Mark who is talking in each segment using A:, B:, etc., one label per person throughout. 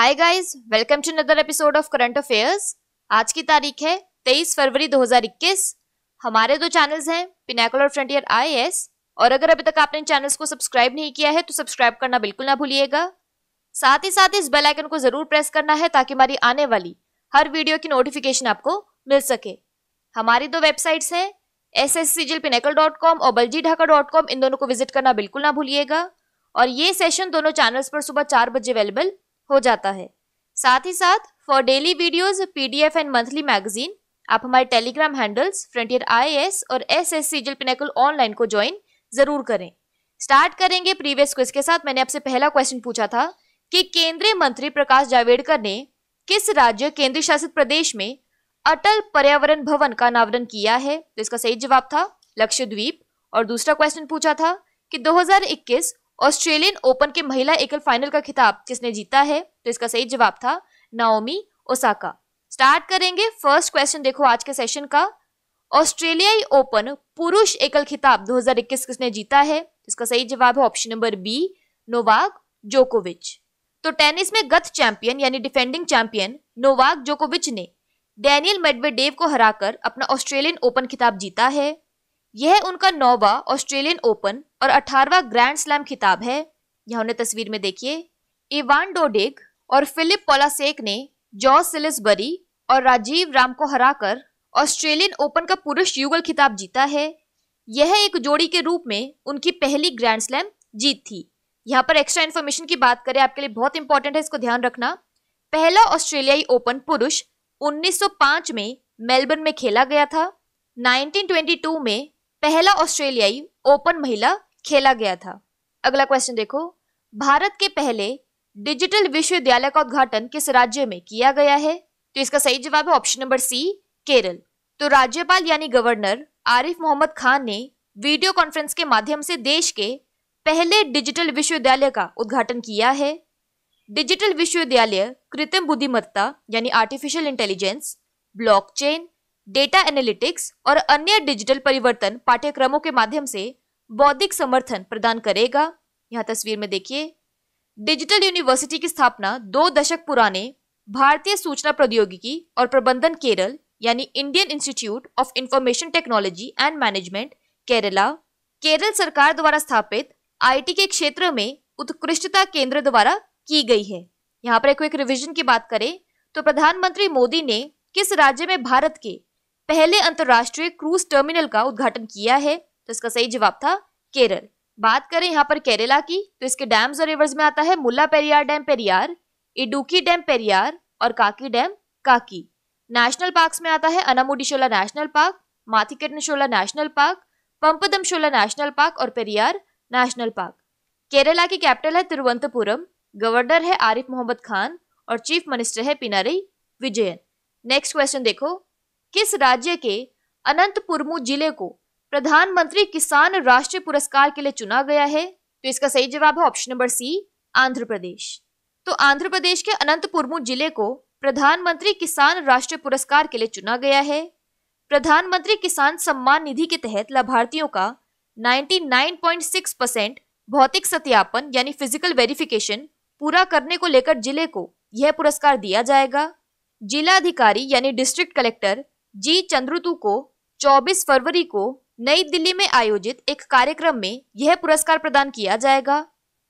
A: hi guys welcome to another episode of current affairs आज की तारीख है तेईस फरवरी 2021 हमारे दो चैनल्स हैं पिनाकल और फ्रंटियर आई और अगर अभी तक आपने चैनल्स को सब्सक्राइब नहीं किया है तो सब्सक्राइब करना बिल्कुल ना भूलिएगा साथ ही साथ इस बेल आइकन को जरूर प्रेस करना है ताकि हमारी आने वाली हर वीडियो की नोटिफिकेशन आपको मिल सके हमारी दो वेबसाइट्स हैं एस एस सी जिल पिनेकल डॉट कॉम और बलजी ढाका डॉट कॉम इन दोनों को विजिट करना बिल्कुल ना भूलिएगा और ये सेशन दोनों चैनल्स पर सुबह चार बजे अवेलेबल हो जाता है साथ ही साथ for daily videos PDF and monthly magazine आप हमारे टेलीग्राम हैंडल्स फ्रंटियर आईएएस और एसएससी जल पिनेकुल ऑनलाइन को ज्वाइन जरूर करें स्टार्ट करेंगे प्रीवियस क्विज के साथ मैंने आपसे पहला क्वेश्चन पूछा था कि केंद्रीय मंत्री प्रकाश जावड़ेकर ने किस राज्य केंद्रीय शासित प्रदेश में अटल पर्यावरण भवन का अनावरण किया है तो इसका सही जवाब था लक्षद्वीप और दूसरा क्वेश्चन पूछा था कि 2021 ऑस्ट्रेलियन ओपन के महिला एकल फाइनल का खिताब किसने जीता है तो इसका सही जवाब था नाओमी ओसाका स्टार्ट करेंगे फर्स्ट क्वेश्चन देखो आज के सेशन का ऑस्ट्रेलियाई ओपन पुरुष एकल खिताब 2021 किसने जीता है इसका सही जवाब है ऑप्शन नंबर बी नोवाक जोकोविच तो टेनिस में गत चैंपियन यानी डिफेंडिंग चैंपियन नोवाक जोकोविच ने डेनियल मेडवेडेव को हराकर अपना ऑस्ट्रेलियन ओपन खिताब जीता है यह उनका नौवा ऑस्ट्रेलियन ओपन और अठारवा ग्रैंड स्लैम खिताब है यहाँ उन्हें तस्वीर में देखिए इवान डोडेग और फिलिप पोलासेक ने जॉर्ज सिलिसबरी और राजीव राम को हराकर ऑस्ट्रेलियन ओपन का पुरुष युगल खिताब जीता है यह एक जोड़ी के रूप में उनकी पहली ग्रैंड स्लैम जीत थी यहाँ पर एक्स्ट्रा इन्फॉर्मेशन की बात करें आपके लिए बहुत इंपॉर्टेंट है इसको ध्यान रखना पहला ऑस्ट्रेलियाई ओपन पुरुष 1905 में मेलबर्न में खेला गया था 1922 में पहला ऑस्ट्रेलियाई ओपन महिला खेला गया था अगला क्वेश्चन देखो भारत के पहले डिजिटल विश्वविद्यालय का उद्घाटन किस राज्य में किया गया है तो इसका सही जवाब है ऑप्शन नंबर सी केरल तो राज्यपाल यानी गवर्नर आरिफ मोहम्मद खान ने वीडियो कॉन्फ्रेंस के माध्यम से देश के पहले डिजिटल विश्वविद्यालय का उद्घाटन किया है डिजिटल विश्वविद्यालय कृत्रिम बुद्धिमत्ता यानी artificial intelligence blockchain data analytics और अन्य डिजिटल परिवर्तन पाठ्यक्रमों के माध्यम से बौद्धिक समर्थन प्रदान करेगा यहाँ तस्वीर में देखिए डिजिटल यूनिवर्सिटी की स्थापना दो दशक पुराने भारतीय सूचना प्रौद्योगिकी और प्रबंधन केरल यानी Indian Institute of Information Technology and Management Kerala Kerala सरकार द्वारा स्थापित आईटी के क्षेत्र में उत्कृष्टता केंद्र द्वारा की गई है यहाँ पर एक रिविजन की बात करें तो प्रधानमंत्री मोदी ने किस राज्य में भारत के पहले अंतर्राष्ट्रीय क्रूज टर्मिनल का उद्घाटन किया है तो इसका सही जवाब था केरल बात करें यहाँ पर केरला की तो इसके डैम्स और रिवर्स में आता है मुला पेरियार डैम पेरियार इडुकी डैम पेरियार और Kakki dam Kakki national parks में आता है Anamudishola national park Mathikettanshola national park Pampadumshola national park और पेरियार नेशनल पार्क केरला की कैपिटल है तिरुवनंतपुरम गवर्नर है आरिफ मोहम्मद खान और चीफ मिनिस्टर है पिनारी विजयन नेक्स्ट क्वेश्चन देखो किस राज्य के अनंतपुरमु जिले को प्रधानमंत्री किसान राष्ट्रीय पुरस्कार के लिए चुना गया है तो इसका सही जवाब है option number C Andhra Pradesh तो आंध्र प्रदेश के अनंतपुरमु जिले को प्रधानमंत्री किसान राष्ट्रीय पुरस्कार के लिए चुना गया है प्रधानमंत्री किसान सम्मान निधि के तहत लाभार्थियों का 99.6 परसेंट भौतिक सत्यापन यानी फिजिकल वेरिफिकेशन पूरा करने को लेकर जिले को यह पुरस्कार दिया जाएगा जिला अधिकारी यानी डिस्ट्रिक्ट कलेक्टर जी चंद्रुतू को 24 फरवरी को नई दिल्ली में आयोजित एक कार्यक्रम में यह पुरस्कार प्रदान किया जाएगा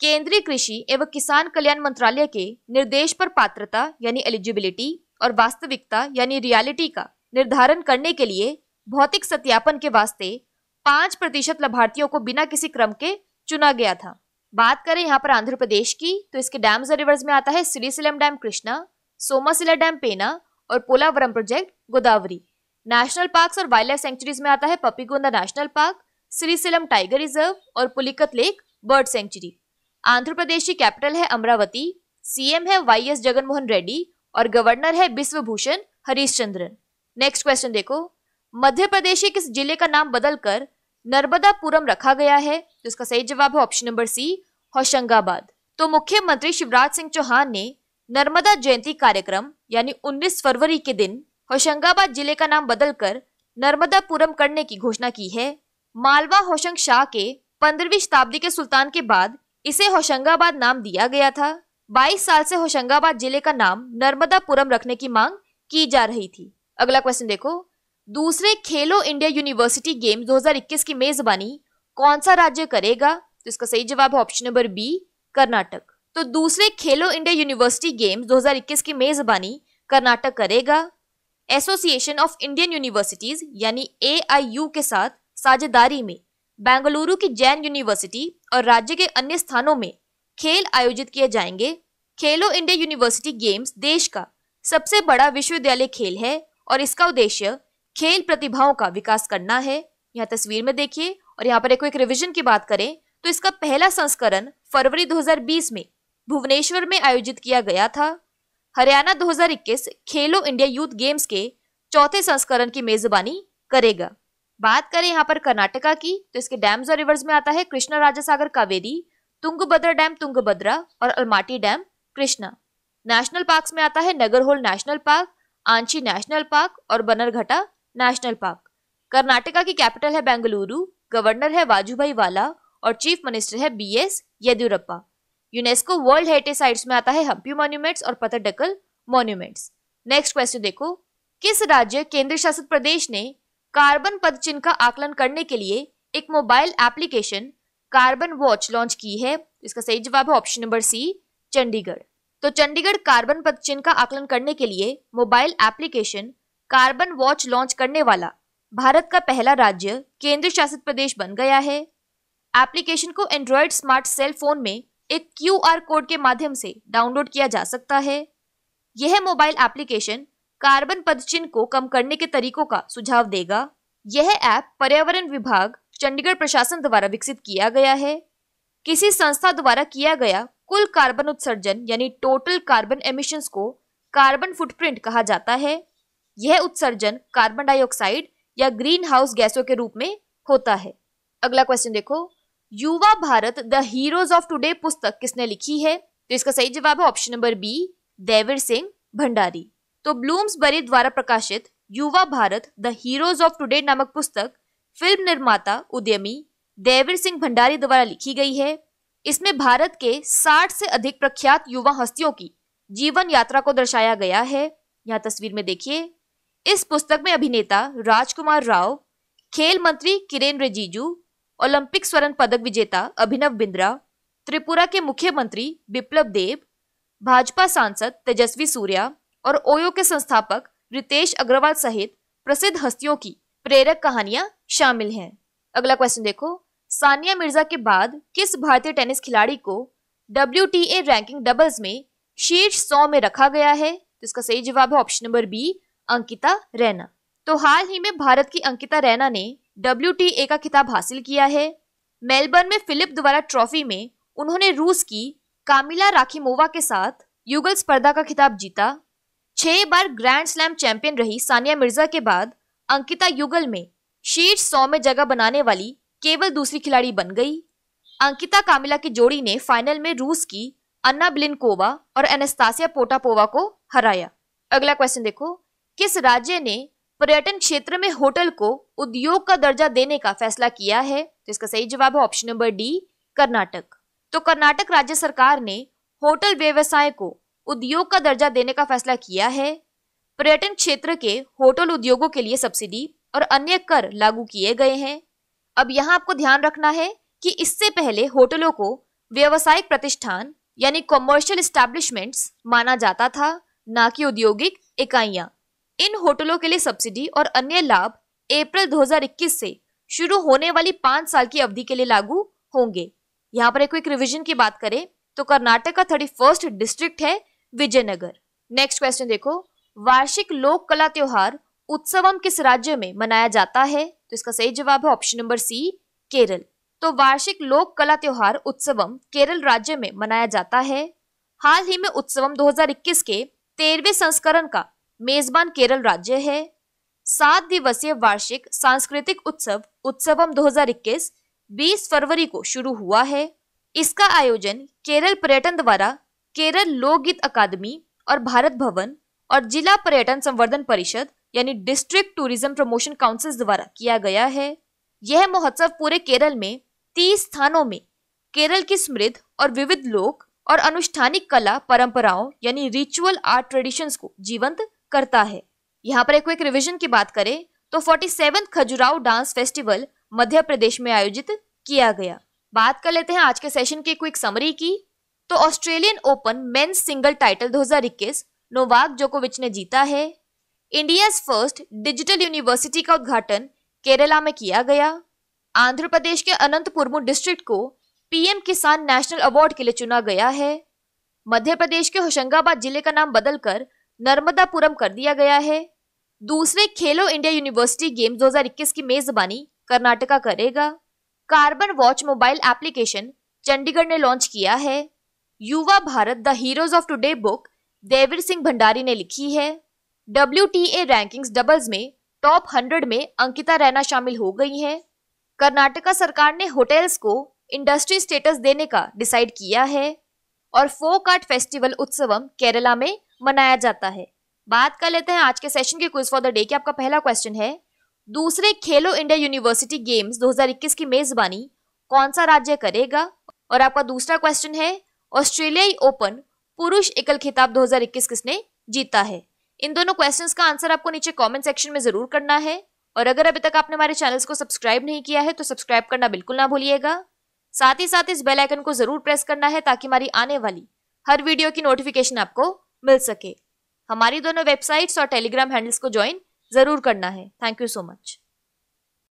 A: केंद्रीय कृषि एवं किसान कल्याण मंत्रालय के निर्देश पर पात्रता यानी एलिजिबिलिटी और वास्तविकता यानी रियलिटी का निर्धारण करने के लिए भौतिक सत्यापन के वास्ते पांच प्रतिशत लाभार्थियों को बिना किसी क्रम के चुना गया था बात करें यहाँ पर आंध्र प्रदेश की तो इसके डैम्स और रिवर्स में आता है सिलीसिलम डैम कृष्णा सोमासिला डैम पेना और Polavaram project Godavari national parks और वाइल्ड लाइफ सेंचुरीज में आता है Papikonda national park Srisailam tiger reserve और Pulicat lake bird sanctuary Andhra Pradesh की कैपिटल है अमरावती सीएम है वाई एस जगनमोहन रेड्डी और गवर्नर है विश्वभूषण हरीशचंद्रन नेक्स्ट क्वेश्चन देखो मध्य प्रदेश के किस जिले का नाम बदलकर नर्मदापुरम रखा गया है तो इसका सही जवाब है ऑप्शन नंबर सी होशंगाबाद तो मुख्यमंत्री शिवराज सिंह चौहान ने नर्मदा जयंती कार्यक्रम यानी 19 फरवरी के दिन होशंगाबाद जिले का नाम बदलकर नर्मदापुरम करने की घोषणा की है मालवा होशंग शाह के पंद्रहवीं शताब्दी के सुल्तान के बाद इसे होशंगाबाद नाम दिया गया था 22 साल से होशंगाबाद जिले का नाम नर्मदापुरम रखने की मांग की जा रही थी अगला क्वेश्चन देखो दूसरे खेलो इंडिया यूनिवर्सिटी गेम 2021 की मेजबानी कौन सा राज्य करेगा तो इसका सही जवाब है ऑप्शन नंबर बी कर्नाटक तो दूसरे खेलो इंडिया यूनिवर्सिटी गेम्स 2021 की मेजबानी कर्नाटक करेगा एसोसिएशन ऑफ इंडियन यूनिवर्सिटीज यानी ए के साथ साझेदारी में बेंगलुरु की जैन यूनिवर्सिटी और राज्य के अन्य स्थानों में खेल आयोजित किए जाएंगे खेलो इंडिया यूनिवर्सिटी गेम्स देश का सबसे बड़ा विश्वविद्यालय खेल है और इसका उद्देश्य खेल प्रतिभाओं का विकास करना है यहाँ तस्वीर में देखिए और यहाँ पर एक रिविजन की बात करें तो इसका पहला संस्करण फरवरी 2020 में भुवनेश्वर में आयोजित किया गया था हरियाणा 2021 खेलो इंडिया यूथ गेम्स के चौथे संस्करण की मेजबानी करेगा बात करें यहाँ पर कर्नाटका की तो इसके डैम्स और रिवर्स में आता है कृष्णा राजासागर कावेरी तुंगभद्रा डैम तुंगभद्रा और Almatti dam Krishna national park में आता है Nagarhole national park Anshi national park और बनरघटा नेशनल पार्क कर्नाटका की कैपिटल है बेंगलुरु गवर्नर है वाजुभाई वाला और चीफ मिनिस्टर है B S Yediyurappa UNESCO world heritage sites में आता है हम्पी मॉन्यूमेंट्स और पतडकल मॉन्यूमेंट्स नेक्स्ट क्वेश्चन देखो किस राज्य केंद्र शासित प्रदेश ने कार्बन पदचिन्ह का आकलन करने के लिए एक mobile application carbon watch launch की है इसका सही जवाब है ऑप्शन नंबर सी चंडीगढ़ तो चंडीगढ़ कार्बन पदचिन्ह का आकलन करने के लिए mobile application carbon watch launch करने वाला भारत का पहला राज्य केंद्र शासित प्रदेश बन गया है एप्लीकेशन को एंड्रॉयड स्मार्ट सेल फोन में एक क्यू कोड के माध्यम से डाउनलोड किया जा सकता है यह मोबाइल एप्लीकेशन कार्बन पदचिन्ह को कम करने के तरीकों का सुझाव देगा यह ऐप पर्यावरण विभाग चंडीगढ़ प्रशासन द्वारा विकसित किया गया है किसी संस्था द्वारा किया गया कुल कार्बन उत्सर्जन यानी टोटल कार्बन एमिशंस को कार्बन फुटप्रिंट कहा जाता है यह उत्सर्जन कार्बन डाइऑक्साइड या ग्रीन हाउस गैसों के रूप में होता है अगला क्वेश्चन देखो Yuva Bharat the heroes of today पुस्तक किसने लिखी है तो इसका सही जवाब है option number B Devar Singh Bhandari तो ब्लूम्स बरी द्वारा प्रकाशित Yuva Bharat the heroes of today नामक पुस्तक फिल्म निर्माता उद्यमी देवर सिंह भंडारी द्वारा लिखी गई है इसमें भारत के 60 से अधिक प्रख्यात युवा हस्तियों की जीवन यात्रा को दर्शाया गया है यहाँ तस्वीर में देखिए इस पुस्तक में अभिनेता राजकुमार राव खेल मंत्री किरेन रिजिजू ओलंपिक स्वर्ण पदक विजेता अभिनव बिंद्रा त्रिपुरा के मुख्यमंत्री बिप्लब देव भाजपा सांसद तेजस्वी सूर्या और ओयो के संस्थापक रितेश अग्रवाल सहित प्रसिद्ध हस्तियों की प्रेरक कहानियां शामिल हैं अगला क्वेश्चन देखो सानिया मिर्जा के बाद किस भारतीय टेनिस खिलाड़ी को डब्ल्यू रैंकिंग डबल्स में शीर्ष सौ में रखा गया है तो इसका सही जवाब है option number B Ankita Raina तो हाल ही में भारत की अंकिता रैना ने डब्ल्यू का खिताब हासिल किया है मेलबर्न में फिलिप द्वारा ट्रॉफी में उन्होंने रूस की कामिला राखीमोवा के साथ युगल स्पर्धा का खिताब जीता छह बार ग्रैंड स्लैम चैंपियन रही सानिया मिर्जा के बाद अंकिता युगल में शीर्ष सौ में जगह बनाने वाली केवल दूसरी खिलाड़ी बन गई अंकिता कामिला की जोड़ी ने फाइनल में रूस की अन्ना ब्लिनकोवा और एनेस्तासिया पोटापोवा को हराया अगला क्वेश्चन देखो किस राज्य ने पर्यटन क्षेत्र में होटल को उद्योग का दर्जा देने का फैसला किया है तो इसका सही जवाब है ऑप्शन नंबर डी कर्नाटक तो कर्नाटक राज्य सरकार ने होटल व्यवसाय को उद्योग का दर्जा देने का फैसला किया है पर्यटन क्षेत्र के होटल उद्योगों के लिए सब्सिडी और अन्य कर लागू किए गए हैं अब यहाँ आपको ध्यान रखना है कि इससे पहले होटलों को व्यवसायिक प्रतिष्ठान यानी कॉमर्शियल स्टैब्लिशमेंट माना जाता था ना कि औद्योगिक इकाइयाँ इन होटलों के लिए सब्सिडी और अन्य लाभ अप्रैल 2021 से शुरू होने वाली पांच साल की अवधि के लिए लागू होंगे यहाँ पर एक क्विक रिविजन की बात करें तो कर्नाटक का थर्टी फर्स्ट डिस्ट्रिक्ट है विजयनगर नेक्स्ट क्वेश्चन देखो वार्षिक लोक कला त्योहार उत्सवम किस राज्य में मनाया जाता है तो इसका सही जवाब है ऑप्शन नंबर सी केरल तो वार्षिक लोक कला त्योहार उत्सवम केरल राज्य में मनाया जाता है हाल ही में उत्सवम 2021 के तेरहवें संस्करण का मेजबान केरल राज्य है सात दिवसीय वार्षिक सांस्कृतिक उत्सव उत्सवम 2021 20 फरवरी को शुरू हुआ है इसका आयोजन केरल पर्यटन द्वारा केरल लोकगीत अकादमी और भारत भवन और जिला पर्यटन संवर्धन परिषद यानी डिस्ट्रिक्ट टूरिज्म प्रमोशन काउंसिल द्वारा किया गया है यह महोत्सव पूरे केरल में तीस स्थानों में केरल की समृद्ध और विविध लोक और अनुष्ठानिक कला परंपराओं यानी रिचुअल आर्ट ट्रेडिशंस को जीवंत करता है यहाँ पर एक क्विक रिविजन की बात करें तो forty seven Khajuraho dance festival Madhya Pradesh में आयोजित किया गया बात कर लेते हैं आज के सेशन की क्विक समरी की तो Australian Open men singles title 2021 Novak जोकोविच ने जीता है इंडिया फर्स्ट डिजिटल यूनिवर्सिटी का उद्घाटन केरला में किया गया आंध्र प्रदेश के अनंतपुरमु डिस्ट्रिक्ट को पीएम किसान नेशनल अवार्ड के लिए चुना गया है मध्य प्रदेश के होशंगाबाद जिले का नाम बदलकर नर्मदापुरम कर दिया गया है दूसरे खेलो इंडिया यूनिवर्सिटी गेम 2021 की मेजबानी कर्नाटका करेगा carbon watch mobile application Chandigarh ने लॉन्च किया है Yuva Bharat the heroes of today book Devir Singh Bhandari ने लिखी है W T A rankings doubles में टॉप हंड्रेड में अंकिता रैना शामिल हो गई हैं कर्नाटका सरकार ने होटल्स को इंडस्ट्री स्टेटस देने का डिसाइड किया है और folk art festival Utsavam Kerala में मनाया जाता है बात कर लेते हैं आज के सेशन के क्विज फॉर द डे की आपका पहला क्वेश्चन है दूसरे खेलो इंडिया यूनिवर्सिटी गेम्स 2021 की मेजबानी कौन सा राज्य करेगा और आपका दूसरा क्वेश्चन है ऑस्ट्रेलियाई ओपन पुरुष एकल खिताब 2021 किसने जीता है इन दोनों क्वेश्चन का आंसर आपको नीचे कमेंट सेक्शन में जरूर करना है और अगर अभी तक आपने हमारे चैनल को सब्सक्राइब नहीं किया है तो सब्सक्राइब करना बिल्कुल ना भूलिएगा साथ ही साथ इस बेलाइकन को जरूर प्रेस करना है ताकि हमारी आने वाली हर वीडियो की नोटिफिकेशन आपको मिल सके हमारी दोनों वेबसाइट्स और टेलीग्राम हैंडल्स को ज्वाइन जरूर करना है थैंक यू सो मच